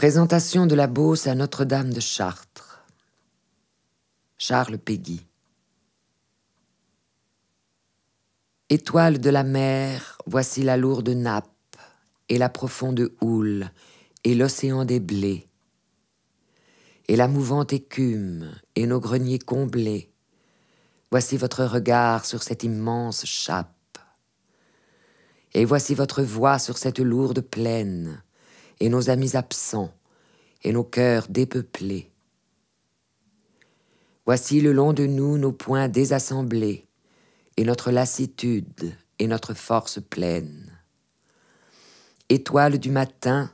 Présentation de la Beauce à Notre-Dame de Chartres. Charles Péguy. Étoile de la mer, voici la lourde nappe, et la profonde houle, et l'océan des blés, et la mouvante écume, et nos greniers comblés. Voici votre regard sur cette immense chape, et voici votre voix sur cette lourde plaine et nos amis absents, et nos cœurs dépeuplés. Voici le long de nous nos points désassemblés, et notre lassitude et notre force pleine. Étoile du matin,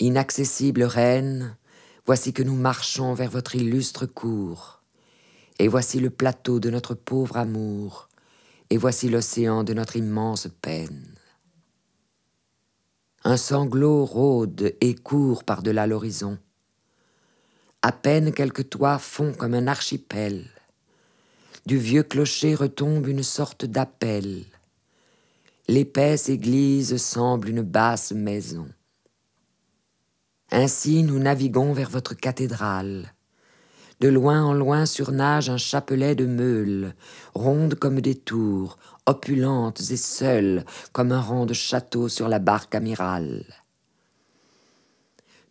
inaccessible reine, voici que nous marchons vers votre illustre cour, et voici le plateau de notre pauvre amour, et voici l'océan de notre immense peine. Un sanglot rôde et court par-delà l'horizon. À peine quelques toits font comme un archipel. Du vieux clocher retombe une sorte d'appel. L'épaisse église semble une basse maison. Ainsi nous naviguons vers votre cathédrale. De loin en loin surnage un chapelet de meules, rondes comme des tours, opulentes et seules comme un rang de château sur la barque amirale.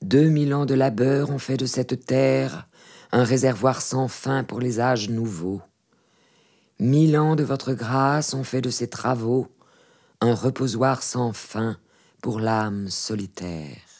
Deux mille ans de labeur ont fait de cette terre un réservoir sans fin pour les âges nouveaux. Mille ans de votre grâce ont fait de ces travaux un reposoir sans fin pour l'âme solitaire.